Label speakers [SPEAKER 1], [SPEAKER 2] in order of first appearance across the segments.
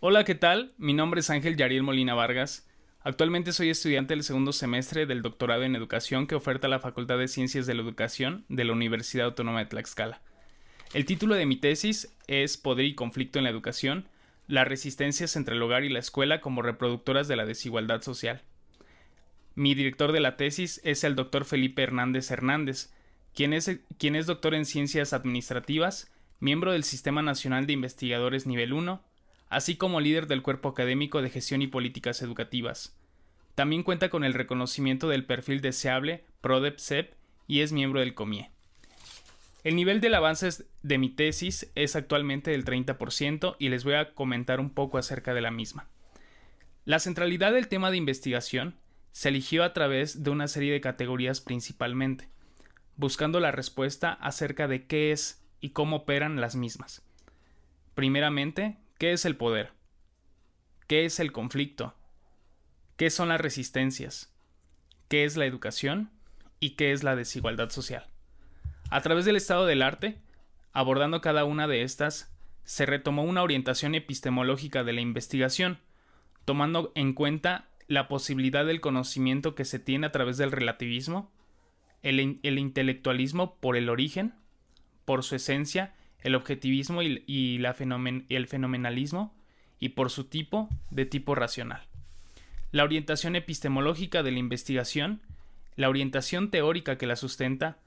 [SPEAKER 1] Hola, ¿qué tal? Mi nombre es Ángel Yariel Molina Vargas. Actualmente soy estudiante del segundo semestre del doctorado en educación que oferta la Facultad de Ciencias de la Educación de la Universidad Autónoma de Tlaxcala. El título de mi tesis es Poder y conflicto en la educación, las resistencias entre el hogar y la escuela como reproductoras de la desigualdad social. Mi director de la tesis es el doctor Felipe Hernández Hernández, quien es, quien es doctor en ciencias administrativas, miembro del Sistema Nacional de Investigadores Nivel 1 así como líder del cuerpo académico de gestión y políticas educativas. También cuenta con el reconocimiento del perfil deseable prodep y es miembro del COMIE. El nivel del avance de mi tesis es actualmente del 30% y les voy a comentar un poco acerca de la misma. La centralidad del tema de investigación se eligió a través de una serie de categorías principalmente, buscando la respuesta acerca de qué es y cómo operan las mismas. Primeramente, ¿Qué es el poder? ¿Qué es el conflicto? ¿Qué son las resistencias? ¿Qué es la educación? ¿Y qué es la desigualdad social? A través del estado del arte, abordando cada una de estas, se retomó una orientación epistemológica de la investigación, tomando en cuenta la posibilidad del conocimiento que se tiene a través del relativismo, el, intelectualismo por el origen, por su esencia el objetivismo y, la el fenomenalismo, y por su tipo, de tipo racional. La orientación epistemológica de la investigación, la orientación teórica que la sustenta,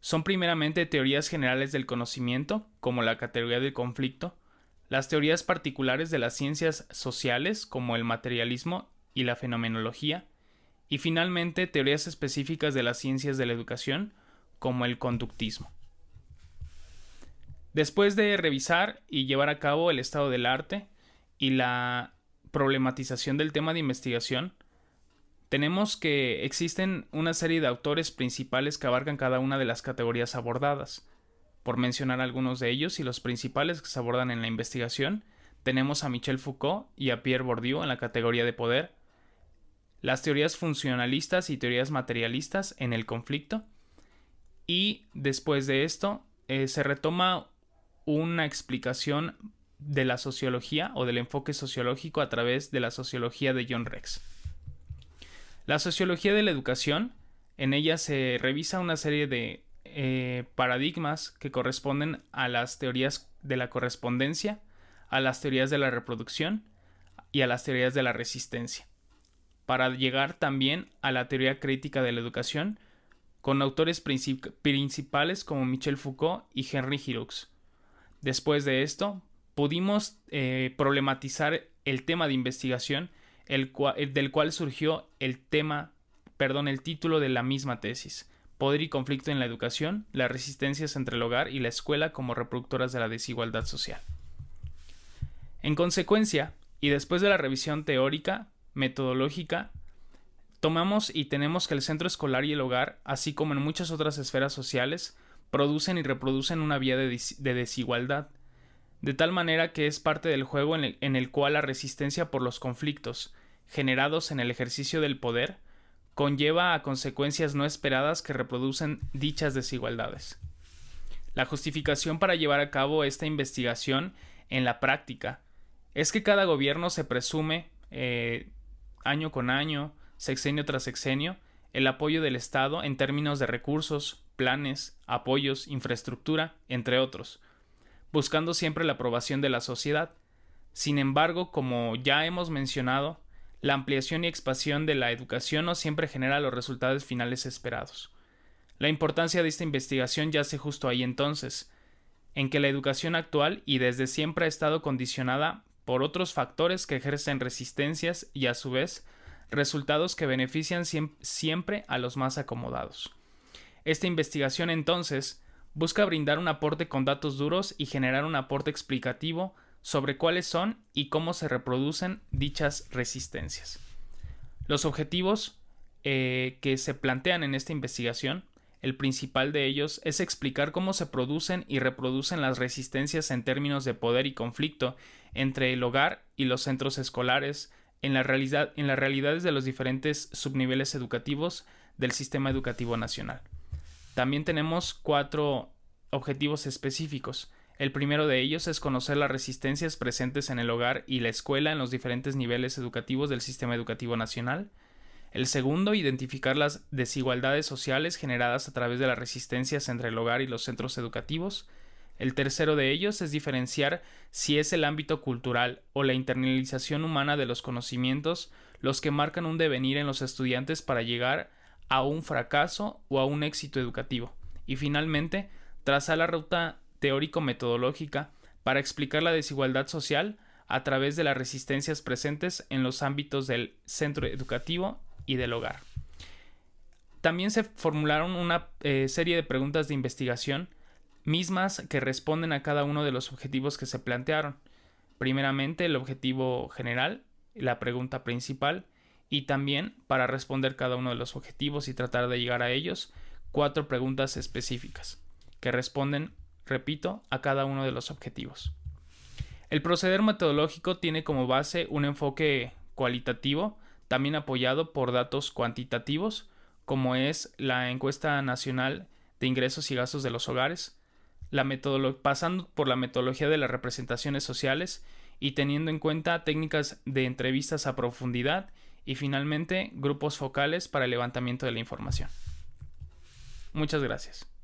[SPEAKER 1] son primeramente teorías generales del conocimiento, como la categoría del conflicto, las teorías particulares de las ciencias sociales, como el materialismo y la fenomenología, y finalmente teorías específicas de las ciencias de la educación, como el conductismo. Después de revisar y llevar a cabo el estado del arte y la problematización del tema de investigación, tenemos que existen una serie de autores principales que abarcan cada una de las categorías abordadas. Por mencionar algunos de ellos y los principales que se abordan en la investigación, tenemos a Michel Foucault y a Pierre Bourdieu en la categoría de poder, las teorías funcionalistas y teorías materialistas en el conflicto, y después de esto eh, se retoma una explicación de la sociología o del enfoque sociológico a través de la sociología de John Rex. La sociología de la educación, en ella se revisa una serie de eh, paradigmas que corresponden a las teorías de la correspondencia, a las teorías de la reproducción y a las teorías de la resistencia, para llegar también a la teoría crítica de la educación, con autores principales como Michel Foucault y Henry Giroux. Después de esto, pudimos eh, problematizar el tema de investigación, eh, del cual surgió el tema, perdón, el título de la misma tesis. Poder y conflicto en la educación, las resistencias entre el hogar y la escuela como reproductoras de la desigualdad social. En consecuencia, y después de la revisión teórica, metodológica, tomamos y tenemos que el centro escolar y el hogar, así como en muchas otras esferas sociales, producen y reproducen una vía de, desigualdad, de tal manera que es parte del juego en el, cual la resistencia por los conflictos generados en el ejercicio del poder conlleva a consecuencias no esperadas que reproducen dichas desigualdades. La justificación para llevar a cabo esta investigación en la práctica es que cada gobierno se presume, eh, año con año, sexenio tras sexenio, el apoyo del Estado en términos de recursos, planes, apoyos, infraestructura, entre otros, buscando siempre la aprobación de la sociedad. Sin embargo, como ya hemos mencionado, la ampliación y expansión de la educación no siempre genera los resultados finales esperados. La importancia de esta investigación yace justo ahí entonces, en que la educación actual y desde siempre ha estado condicionada por otros factores que ejercen resistencias y a su vez resultados que benefician siempre a los más acomodados. Esta investigación entonces busca brindar un aporte con datos duros y generar un aporte explicativo sobre cuáles son y cómo se reproducen dichas resistencias. Los objetivos eh, que se plantean en esta investigación, el principal de ellos es explicar cómo se producen y reproducen las resistencias en términos de poder y conflicto entre el hogar y los centros escolares en, en las realidades de los diferentes subniveles educativos del sistema educativo nacional. También tenemos cuatro objetivos específicos. El primero de ellos es conocer las resistencias presentes en el hogar y la escuela en los diferentes niveles educativos del sistema educativo nacional. El segundo, identificar las desigualdades sociales generadas a través de las resistencias entre el hogar y los centros educativos. El tercero de ellos es diferenciar si es el ámbito cultural o la internalización humana de los conocimientos los que marcan un devenir en los estudiantes para llegar a un fracaso o a un éxito educativo. Y finalmente, trazar la ruta teórico-metodológica para explicar la desigualdad social a través de las resistencias presentes en los ámbitos del centro educativo y del hogar. También se formularon una eh, serie de preguntas de investigación, mismas que responden a cada uno de los objetivos que se plantearon. Primeramente, el objetivo general, la pregunta principal, y también para responder cada uno de los objetivos y tratar de llegar a ellos, cuatro preguntas específicas que responden, repito, a cada uno de los objetivos. El proceder metodológico tiene como base un enfoque cualitativo, también apoyado por datos cuantitativos, como es la encuesta nacional de ingresos y gastos de los hogares, la pasando por la metodología de las representaciones sociales y teniendo en cuenta técnicas de entrevistas a profundidad y finalmente grupos focales para el levantamiento de la información. Muchas gracias.